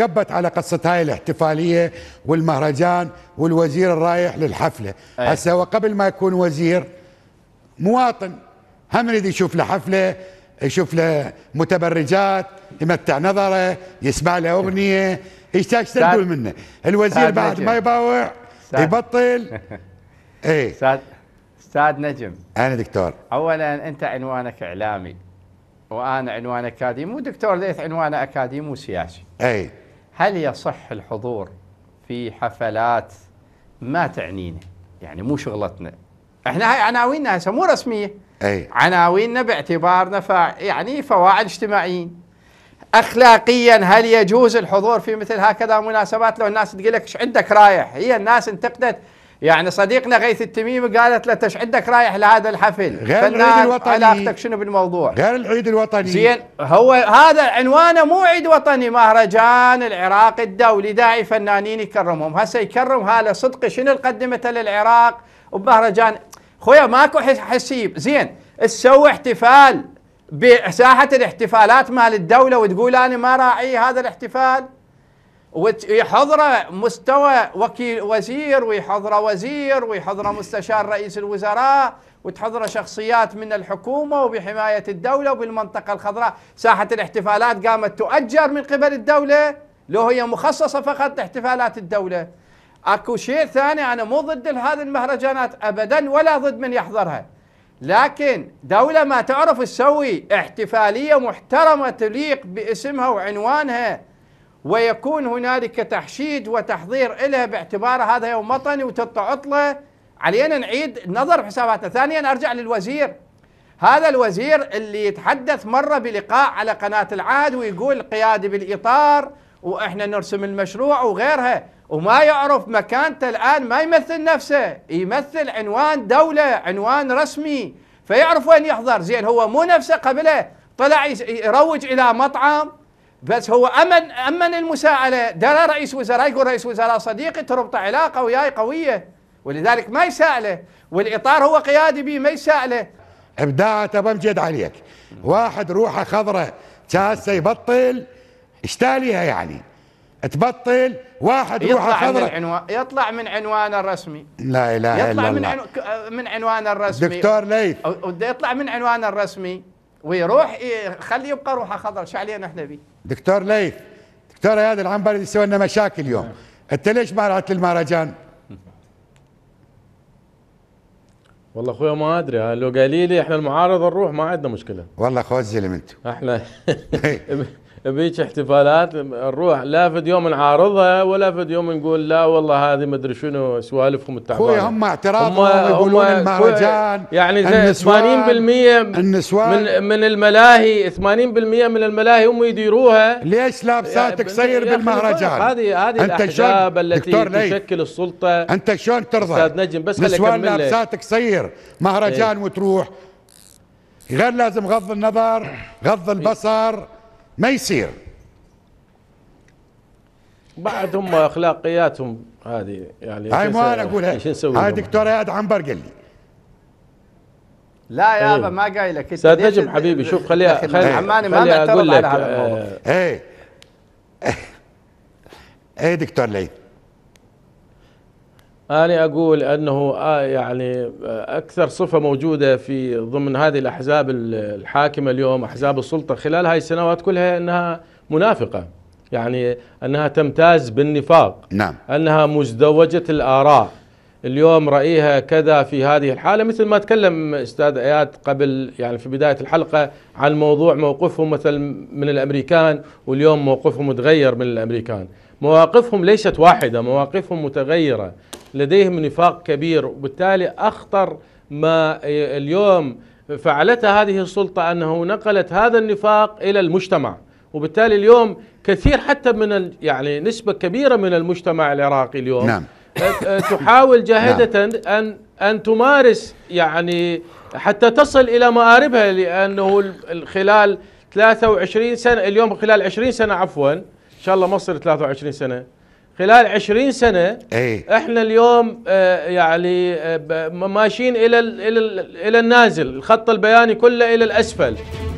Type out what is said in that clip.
كبت على قصة هاي الاحتفالية والمهرجان والوزير الرايح للحفلة أيه. هسه وقبل ما يكون وزير مواطن هم يريد يشوف له حفلة يشوف له متبرجات يمتع نظره يسمع له أغنية ايش تقول منه الوزير بعد نجم. ما يباوع ساد. يبطل اي استاذ استاذ نجم انا دكتور اولا انت عنوانك اعلامي وانا عنوان اكاديمي ودكتور ليث عنوانه اكاديمي وسياسي. اي هل يصح الحضور في حفلات ما تعنينا يعني مو شغلتنا احنا هاي عناويننا هسه مو رسميه اي عناويننا باعتبارنا ف... يعني فواعل اجتماعيين اخلاقيا هل يجوز الحضور في مثل هكذا مناسبات لو الناس تقول لك ايش عندك رايح هي الناس انتقدت يعني صديقنا غيث التميمي قالت له ايش عندك رايح لهذا الحفل غير العيد الوطني علاقتك شنو بالموضوع غير العيد الوطني زين هو هذا عنوانه مو عيد وطني مهرجان العراق الدولي داعي فنانين يكرمهم هسه يكرم هاله صدقي شنو اللي قدمته للعراق وبمهرجان خويا ماكو حسيب زين تسوي احتفال بساحه الاحتفالات مال الدوله وتقول انا ما راعي هذا الاحتفال ويحضر مستوى وكيل وزير ويحضر وزير ويحضر مستشار رئيس الوزراء وتحضر شخصيات من الحكومة وبحماية الدولة وبالمنطقة الخضراء ساحة الاحتفالات قامت تؤجر من قبل الدولة لو هي مخصصة فقط لاحتفالات الدولة اكو شيء ثاني انا مو ضد هذه المهرجانات ابدا ولا ضد من يحضرها لكن دولة ما تعرف تسوي احتفالية محترمة تليق باسمها وعنوانها ويكون هنالك تحشيد وتحضير له باعتبار هذا يوم وطني وتطلع عطله علينا نعيد النظر في حساباتنا ثانيا ارجع للوزير هذا الوزير اللي يتحدث مره بلقاء على قناه العهد ويقول قياده بالاطار واحنا نرسم المشروع وغيرها وما يعرف مكانته الان ما يمثل نفسه يمثل عنوان دوله عنوان رسمي فيعرف وين يحضر زين هو مو نفسه قبله طلع يروج الى مطعم بس هو امن امن المساءله درى رئيس وزراء يقول رئيس وزراء صديقي تربط علاقه وياي قويه ولذلك ما يساله والاطار هو قيادي به ما يساله ابداع تبمجد عليك واحد روحه خضره كاسه يبطل اشتاليها يعني تبطل واحد روحه خضراء يطلع من عنوان يطلع من عنوانه الرسمي لا اله الا الله يطلع من عنوان عنوانه الرسمي دكتور ليث يطلع من عنوانه الرسمي ويروح خلي يبقى روحه خضراء شو علينا احنا به دكتور ليث دكتور هذا العام اللي يسوي لنا مشاكل اليوم انت ليش ما رحت للمهرجان؟ والله اخويا ما ادري لو قالي لي احنا المعارضه نروح ما عندنا مشكله والله اخويا زلم انتم احنا بيك احتفالات نروح لا فد يوم نعارضها ولا فد يوم نقول لا والله هذه ما ادري شنو سوالفهم التعبانه اخوي هم اعتراضهم يقولون المهرجان يعني زي 80% النسوان من, من الملاهي 80% من الملاهي هم يديروها ليش لابساتك سير يعني بالمهرجان هذه هذه الاحزاب التي تشكل السلطه انت شلون ترضى استاذ نجم بس نسوان لابساتك سير مهرجان ايه وتروح غير لازم غض النظر غض البصر ما يصير بعدهم اخلاقياتهم هذه يعني هاي ما انا اقولها هاي دكتور اياد عنبر قال لي لا ايه. ابا ما قايل لك استاذ نجم حبيبي شوف خليها خليها عماني ما اقول لك ايه ايه دكتور ليث أنا أقول أنه آه، يعني آه، أكثر صفة موجودة في ضمن هذه الأحزاب الحاكمة اليوم أحزاب السلطة خلال هذه السنوات كلها أنها منافقة يعني أنها تمتاز بالنفاق نعم. أنها مزدوجة الآراء اليوم رأيها كذا في هذه الحالة مثل ما تكلم أستاذ إياد قبل يعني في بداية الحلقة عن موضوع موقفهم مثل من الأمريكان واليوم موقفهم متغير من الأمريكان مواقفهم ليست واحدة مواقفهم متغيرة لديهم نفاق كبير وبالتالي أخطر ما اليوم فعلته هذه السلطة أنه نقلت هذا النفاق إلى المجتمع وبالتالي اليوم كثير حتى من يعني نسبة كبيرة من المجتمع العراقي اليوم نعم. تحاول جاهدة نعم. أن أن تمارس يعني حتى تصل إلى مآربها لأنه خلال 23 سنة اليوم خلال 20 سنة عفوا إن شاء الله ما 23 سنة خلال عشرين سنه أي. احنا اليوم آه يعني آه ماشيين الى الـ الى الـ الى النازل الخط البياني كله الى الاسفل